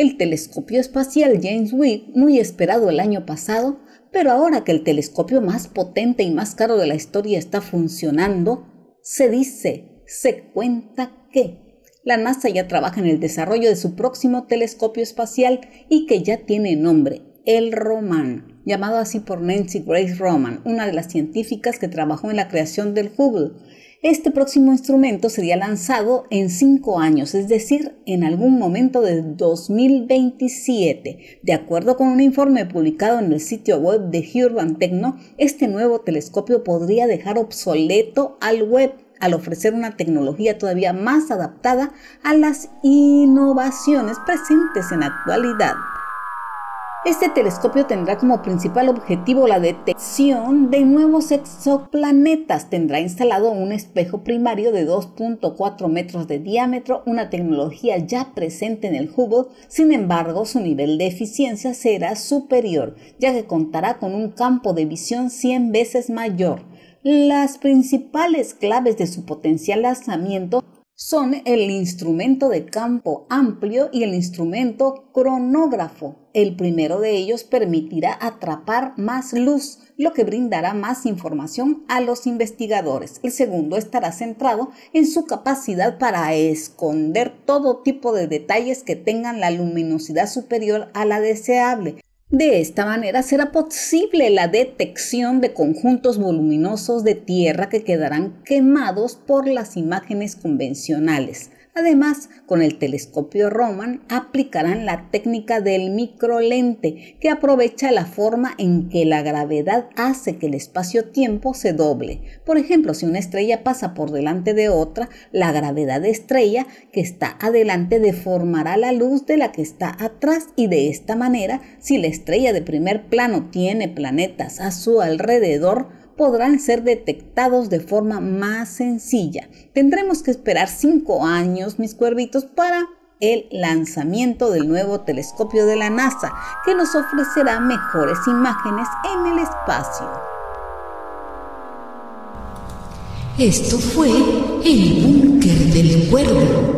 El telescopio espacial James Webb, muy esperado el año pasado, pero ahora que el telescopio más potente y más caro de la historia está funcionando, se dice, se cuenta que la NASA ya trabaja en el desarrollo de su próximo telescopio espacial y que ya tiene nombre, el Román llamado así por Nancy Grace Roman, una de las científicas que trabajó en la creación del Hubble. Este próximo instrumento sería lanzado en cinco años, es decir, en algún momento de 2027. De acuerdo con un informe publicado en el sitio web de Urban Techno, este nuevo telescopio podría dejar obsoleto al web al ofrecer una tecnología todavía más adaptada a las innovaciones presentes en la actualidad. Este telescopio tendrá como principal objetivo la detección de nuevos exoplanetas. Tendrá instalado un espejo primario de 2.4 metros de diámetro, una tecnología ya presente en el Hubble. Sin embargo, su nivel de eficiencia será superior, ya que contará con un campo de visión 100 veces mayor. Las principales claves de su potencial lanzamiento son el instrumento de campo amplio y el instrumento cronógrafo. El primero de ellos permitirá atrapar más luz, lo que brindará más información a los investigadores. El segundo estará centrado en su capacidad para esconder todo tipo de detalles que tengan la luminosidad superior a la deseable, de esta manera será posible la detección de conjuntos voluminosos de tierra que quedarán quemados por las imágenes convencionales, Además, con el telescopio Roman aplicarán la técnica del microlente, que aprovecha la forma en que la gravedad hace que el espacio-tiempo se doble. Por ejemplo, si una estrella pasa por delante de otra, la gravedad de estrella que está adelante deformará la luz de la que está atrás y de esta manera, si la estrella de primer plano tiene planetas a su alrededor, podrán ser detectados de forma más sencilla. Tendremos que esperar 5 años, mis cuervitos, para el lanzamiento del nuevo telescopio de la NASA, que nos ofrecerá mejores imágenes en el espacio. Esto fue el búnker del cuervo.